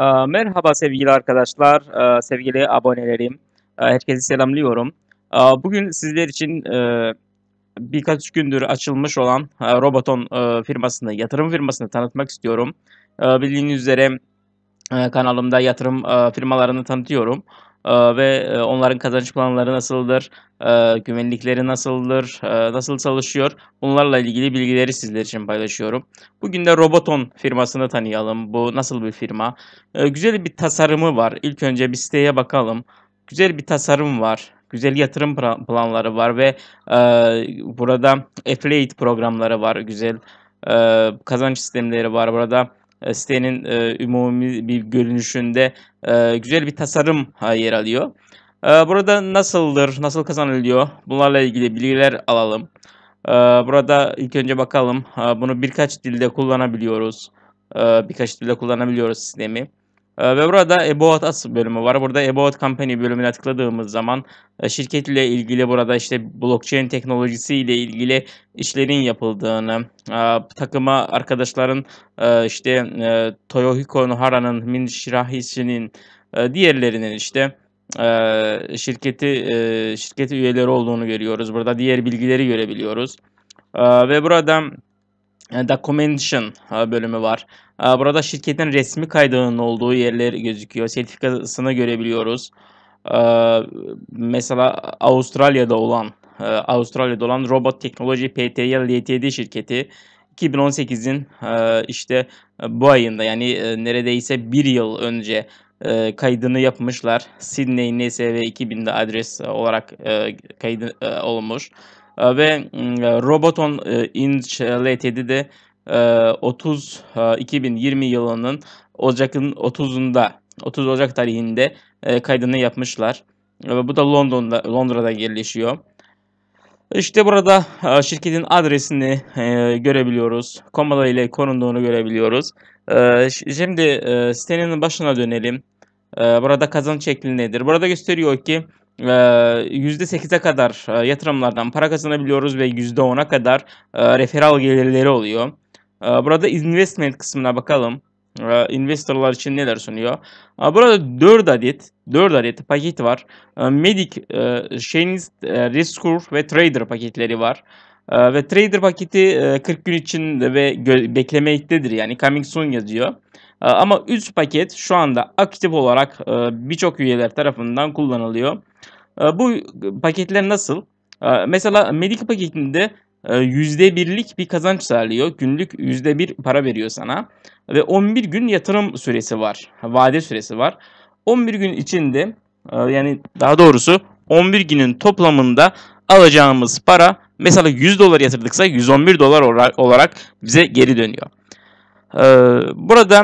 Ee, merhaba sevgili arkadaşlar, ee, sevgili abonelerim. Ee, herkesi selamlıyorum. Bugün sizler için e, birkaç gündür açılmış olan e, Roboton e, firmasını, yatırım firmasını tanıtmak istiyorum. Bildiğiniz üzere kanalımda yatırım firmalarını tanıtıyorum. Ee, ve e, onların kazanç planları nasıldır, ee, güvenlikleri nasıldır, ee, nasıl çalışıyor bunlarla ilgili bilgileri sizler için paylaşıyorum. Bugün de Roboton firmasını tanıyalım. Bu nasıl bir firma? Güzel bir tasarımı var. İlk önce bir siteye bakalım. Güzel bir tasarım var güzel yatırım planları var ve e, burada affiliate programları var güzel e, kazanç sistemleri var burada e, sitenin e, umumi bir görünüşünde e, güzel bir tasarım e, yer alıyor. E, burada nasıldır, nasıl kazanılıyor bunlarla ilgili bilgiler alalım. E, burada ilk önce bakalım e, bunu birkaç dilde kullanabiliyoruz. E, birkaç dilde kullanabiliyoruz sistemi. Ee, ve burada About Us bölümü var. Burada About Company bölümüne tıkladığımız zaman e, şirketle ilgili burada işte blockchain teknolojisi ile ilgili işlerin yapıldığını, e, takıma arkadaşların e, işte Toyohiko Nohara'nın, Min Shirahishi'nin, diğerlerinin işte şirketi şirketi üyeleri olduğunu görüyoruz. Burada diğer bilgileri görebiliyoruz. Ve burada documentation bölümü var. Ee, burada şirketin resmi kaydının olduğu yerler gözüküyor. Sertifikasını görebiliyoruz. Ee, mesela Avustralya'da olan e, Avustralya'da olan Robot Technology PTY Ltd şirketi 2018'in e, işte e, bu ayında yani neredeyse bir yıl önce kaydını yapmışlar. Sydney NSV 2000'de adres olarak kaydı olmuş. Ve mm, Roboton Inc. Ltd 30 2020 yılının Ocak'ın 30'unda 30 Ocak tarihinde kaydını yapmışlar. ve Bu da London'da Londra'da gelişiyor. İşte burada şirketin adresini görebiliyoruz. Komada ile korunduğunu görebiliyoruz. Şimdi sitenin başına dönelim. Burada kazanç şekli nedir? Burada gösteriyor ki %8'e kadar yatırımlardan para kazanabiliyoruz ve %10'a kadar referal gelirleri oluyor. Ee, burada investment kısmına bakalım. Ee, investorlar için neler sunuyor. Ee, burada 4 adet 4 adet paket var. Medic, Shane's, e, Rescue ve Trader paketleri var. Ve Trader paketi 40 e, gün için ve beklemektedir. Yani coming soon yazıyor. Ama üst paket şu anda aktif olarak e, birçok üyeler tarafından kullanılıyor. Bu paketler nasıl? Mesela Medic paketinde %1'lik ee, bir kazanç sağlıyor. Günlük %1 para veriyor sana. Ve 11 gün yatırım süresi var. Vade süresi var. 11 gün içinde e, yani daha doğrusu 11 günün toplamında alacağımız para mesela 100 dolar yatırdıksa 111 dolar olarak bize geri dönüyor. Ee, burada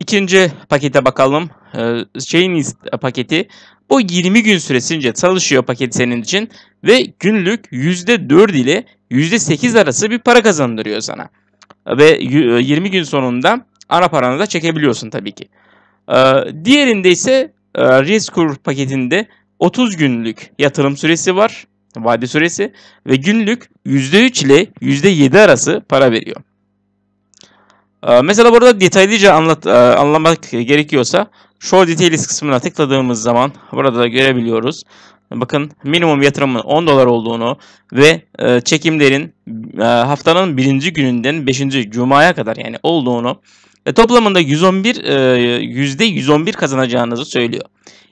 ikinci pakete bakalım. Ee, şeyin paketi bu 20 gün süresince çalışıyor paket senin için ve günlük %4 ile %8 arası bir para kazandırıyor sana. Ve 20 e, gün sonunda ana paranı da çekebiliyorsun tabii ki. E, diğerinde ise e, Riskur paketinde 30 günlük yatırım süresi var. Vade süresi ve günlük %3 ile %7 arası para veriyor. Mesela burada detaylıca anlat, anlamak gerekiyorsa Show Details kısmına tıkladığımız zaman burada da görebiliyoruz bakın minimum yatırımın 10 dolar olduğunu ve e, çekimlerin e, haftanın birinci gününden 5. cumaya kadar yani olduğunu ve toplamında 111 e, %111 kazanacağınızı söylüyor.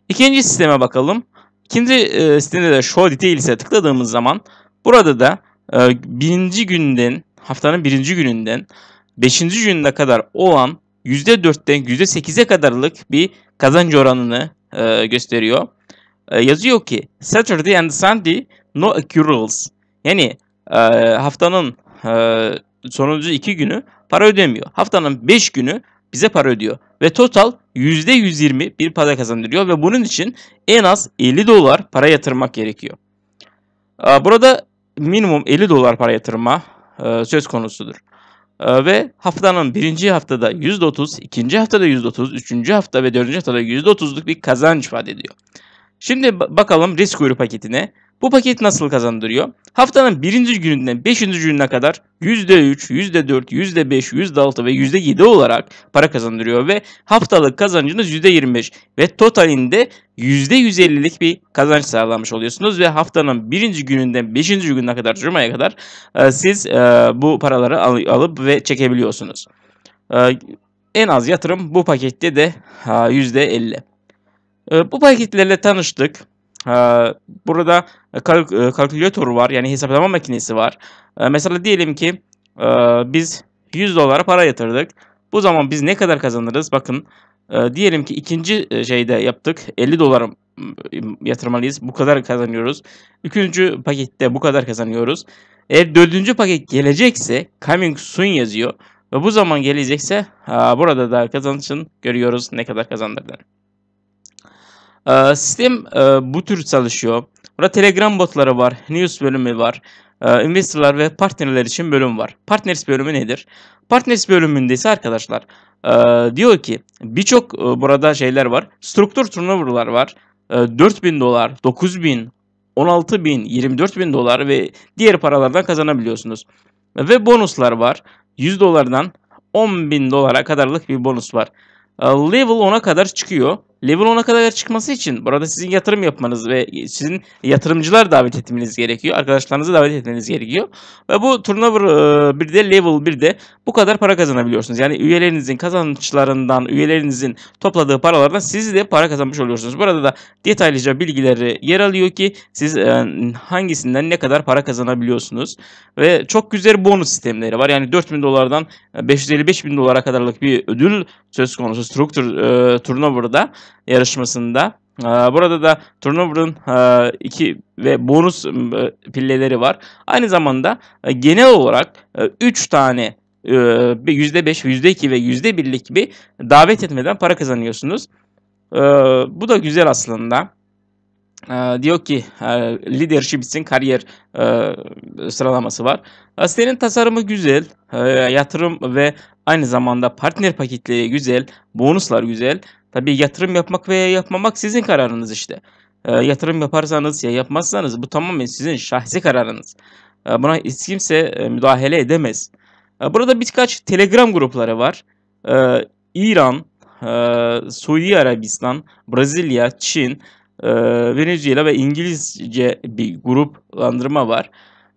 İkinci sisteme bakalım. İkinci e, sistemde de Show Details'e tıkladığımız zaman burada da e, birinci günden haftanın birinci gününden 5. gününe kadar olan %4'ten %8'e kadarlık bir kazanç oranını e, gösteriyor. Ee, yazıyor ki Saturday and Sunday no accruals. Yani e, haftanın e, sonuncu iki günü para ödemiyor. Haftanın beş günü bize para ödüyor. Ve total %120 bir para kazandırıyor ve bunun için en az 50 dolar para yatırmak gerekiyor. E, burada minimum 50 dolar para yatırma e, söz konusudur ee, ve haftanın birinci haftada %30, ikinci haftada %30, üçüncü hafta ve dördüncü haftada %30'luk bir kazanç vaat ediyor. Şimdi bakalım risk uyarı paketine. Bu paket nasıl kazandırıyor? Haftanın birinci gününden beşinci gününe kadar %3, %4, %5, %6 ve %7 olarak para kazandırıyor ve haftalık kazancınız %25 ve totalinde %150'lik bir kazanç sağlamış oluyorsunuz ve haftanın birinci gününden beşinci gününe kadar Cuma'ya kadar e, siz e, bu paraları alıp ve çekebiliyorsunuz. E, en az yatırım bu pakette de %50. Ee, bu paketlerle tanıştık. Ee, burada e, kalk, e, kalkülatör var yani hesaplama makinesi var. Ee, mesela diyelim ki e, biz 100 dolara para yatırdık. Bu zaman biz ne kadar kazanırız? Bakın diyelim ki ikinci şeyde yaptık 50 dolar yatırmalıyız. Bu kadar kazanıyoruz. Üçüncü pakette bu kadar kazanıyoruz. Eğer dördüncü paket gelecekse coming soon yazıyor. Ve bu zaman gelecekse burada da kazanışın görüyoruz ne kadar kazandırdığını sistem ee, e, bu tür çalışıyor. Burada Telegram botları var, news bölümü var, e, investorlar ve partnerler için bölüm var. Partners bölümü nedir? Partners bölümünde ise arkadaşlar e, diyor ki birçok e, burada şeyler var. Struktur turnover'lar var. E, 4000 dolar, 9000, 16 bin, 24 bin dolar ve diğer paralardan kazanabiliyorsunuz. Ve bonuslar var. 100 dolardan 10 bin dolara kadarlık bir bonus var. E, level 10'a kadar çıkıyor. Level 10'a kadar çıkması için burada sizin yatırım yapmanız ve sizin yatırımcılar davet etmeniz gerekiyor. Arkadaşlarınızı davet etmeniz gerekiyor. Ve bu turnover e, bir de level bir de bu kadar para kazanabiliyorsunuz. Yani üyelerinizin kazançlarından, üyelerinizin topladığı paralardan siz de para kazanmış oluyorsunuz. Burada da detaylıca bilgileri yer alıyor ki siz e, hangisinden ne kadar para kazanabiliyorsunuz. Ve çok güzel bonus sistemleri var. Yani 4000 dolardan 555 e, bin dolara kadarlık bir ödül söz konusu structure e, turnover'da yarışmasında. Ee, burada da turnuvanın e, iki ve bonus e, pilleleri var. Aynı zamanda e, genel olarak 3 tane %5, %2 ve %1'lik bir davet etmeden para kazanıyorsunuz. Ee, bu da güzel aslında ee, diyor ki Leadership'in kariyer sıralaması var. Sitenin tasarımı güzel, yatırım ve aynı zamanda partner paketleri güzel, bonuslar güzel. Tabii yatırım yapmak veya yapmamak sizin kararınız işte. E, yatırım yaparsanız ya yapmazsanız bu tamamen sizin şahsi kararınız. E, buna hiç kimse e, müdahale edemez. E, burada birkaç Telegram grupları var. E, İran, e, Suudi Arabistan, Brezilya, Çin, e, Venezuela ve İngilizce bir gruplandırma var.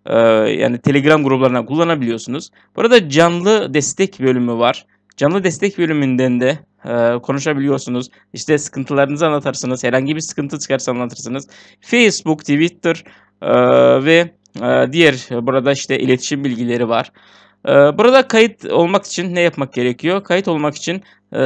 E, yani Telegram gruplarına kullanabiliyorsunuz. Burada canlı destek bölümü var. Canlı destek bölümünden de e, konuşabiliyorsunuz. İşte sıkıntılarınızı anlatırsınız. Herhangi bir sıkıntı çıkarsa anlatırsınız. Facebook, Twitter e, ve e, diğer e, burada işte iletişim bilgileri var. E, burada kayıt olmak için ne yapmak gerekiyor? Kayıt olmak için e,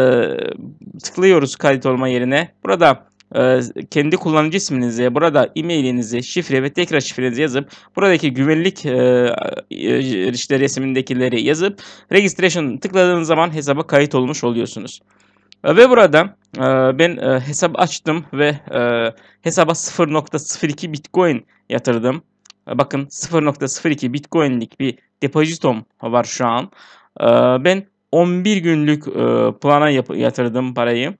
tıklıyoruz kayıt olma yerine. Burada ee, kendi kullanıcı isminizi, burada e-mailinizi, şifre ve tekrar şifrenizi yazıp buradaki güvenlik e, e işte resmindekileri yazıp registration tıkladığınız zaman hesaba kayıt olmuş oluyorsunuz. Ee, ve burada e, ben e, hesap açtım ve hesaba 0.02 Bitcoin yatırdım. Ee, bakın 0.02 Bitcoin'lik bir depozitom var şu an. Ben 11 günlük plana yatırdım parayı.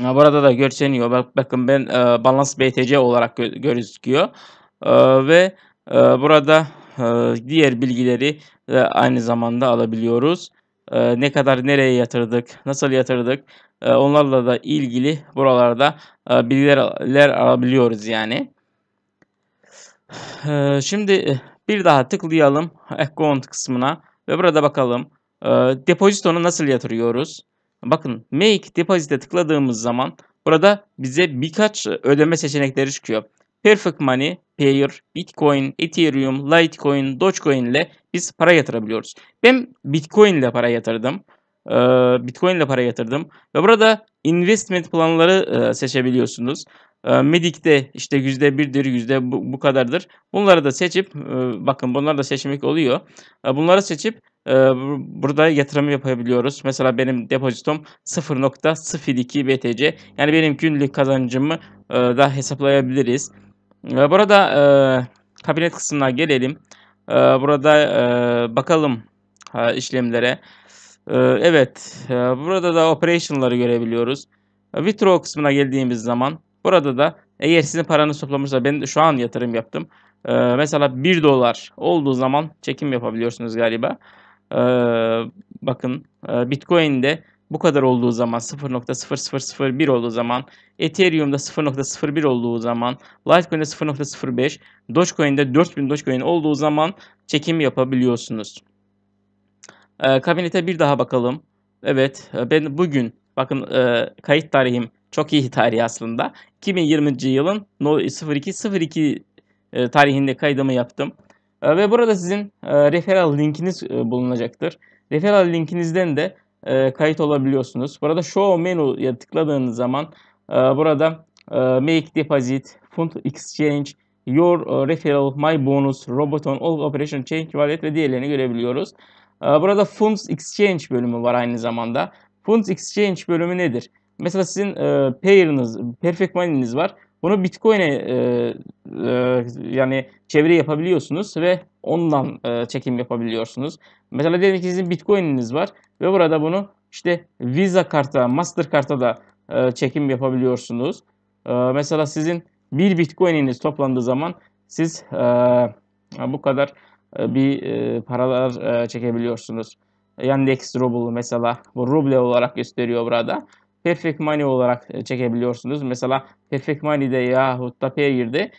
Burada da görçeniyor. bakın ben e, balans BTC olarak gö gözüküyor. E, ve e, burada e, diğer bilgileri de aynı zamanda alabiliyoruz. E, ne kadar nereye yatırdık, nasıl yatırdık e, onlarla da ilgili buralarda e, bilgiler alabiliyoruz yani. E, şimdi e, bir daha tıklayalım account kısmına ve burada bakalım e, depozitonu nasıl yatırıyoruz. Bakın Make Deposit'e tıkladığımız zaman burada bize birkaç ödeme seçenekleri çıkıyor. Perfect Money, Payer, Bitcoin, Ethereum, Litecoin, Dogecoin ile biz para yatırabiliyoruz. Ben Bitcoin ile para yatırdım e, ee, Bitcoin ile para yatırdım. Ve burada investment planları e, seçebiliyorsunuz. E, Medic'te işte yüzde birdir, yüzde bu, bu kadardır. Bunları da seçip, e, bakın bunlar da seçmek oluyor. E, bunları seçip e, burada yatırım yapabiliyoruz. Mesela benim depozitom 0.02 BTC. Yani benim günlük kazancımı e, da hesaplayabiliriz. E, burada e, kabinet kısmına gelelim. E, burada e, bakalım e, işlemlere. Ee, evet ee, burada da operation'ları görebiliyoruz. Ee, withdraw kısmına geldiğimiz zaman burada da eğer sizin paranız toplamışsa ben şu an yatırım yaptım. Mesela 1 dolar olduğu zaman çekim yapabiliyorsunuz galiba. Bakın e, Bitcoin'de bu kadar olduğu zaman 0.0001 olduğu zaman Ethereum'da 0.01 olduğu zaman Litecoin'de 0.05 Dogecoin'de 4000 Dogecoin olduğu zaman çekim yapabiliyorsunuz. E, kabinete bir daha bakalım. Evet e, ben bugün bakın e, kayıt tarihim çok iyi tarih aslında. 2020. yılın 0202 e, tarihinde kaydımı yaptım. E, ve burada sizin e, referral linkiniz e, bulunacaktır. Referral linkinizden de e, kayıt olabiliyorsunuz. Burada Show Menu'ya tıkladığınız zaman e, burada e, Make Deposit, Fund Exchange, Your e, Referral, My Bonus, Roboton, All Operation Change Wallet ve diğerlerini görebiliyoruz. Ee, burada Funds Exchange bölümü var aynı zamanda. Funds Exchange bölümü nedir? Mesela sizin e, payınız, perfect money'niz var. Bunu Bitcoin'e e, e, yani çeviri yapabiliyorsunuz ve ondan e, çekim yapabiliyorsunuz. Mesela diyelim ki sizin Bitcoin'iniz var ve burada bunu işte Visa karta, Mastercard'a da e, çekim yapabiliyorsunuz. E, mesela sizin bir Bitcoin'iniz toplandığı zaman siz e, bu kadar e, bir e, paralar e, çekebiliyorsunuz. Yandex Ruble mesela bu ruble olarak gösteriyor burada. Perfect Money olarak çekebiliyorsunuz. Mesela Perfect Money'de yahut da Payir'de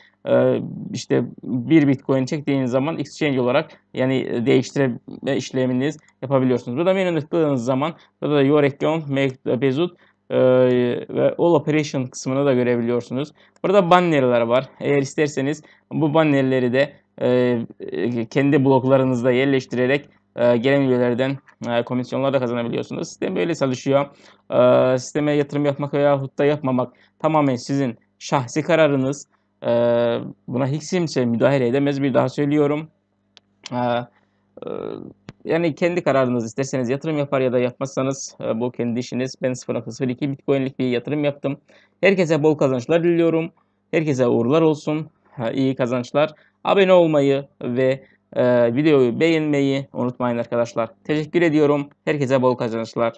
işte bir Bitcoin çektiğiniz zaman exchange olarak yani değiştirme işleminiz yapabiliyorsunuz. Burada menüne tıkladığınız zaman burada da Your Account, Make the Bezut ve All Operation kısmını da görebiliyorsunuz. Burada bannerler var. Eğer isterseniz bu bannerleri de e, e, kendi bloklarınızda yerleştirerek e, gelen üyelerden e, komisyonlar da kazanabiliyorsunuz. Sistem böyle çalışıyor. sisteme yatırım yapmak veya da yapmamak tamamen sizin şahsi kararınız. buna hiç kimse müdahale edemez. Bir daha söylüyorum. yani kendi kararınız isterseniz yatırım yapar ya da yapmazsanız bu kendi işiniz. Ben 0.02 Bitcoin'lik bir yatırım yaptım. Herkese bol kazançlar diliyorum. Herkese uğurlar olsun. İyi kazançlar. Abone olmayı ve e, videoyu beğenmeyi unutmayın arkadaşlar. Teşekkür ediyorum. Herkese bol kazançlar.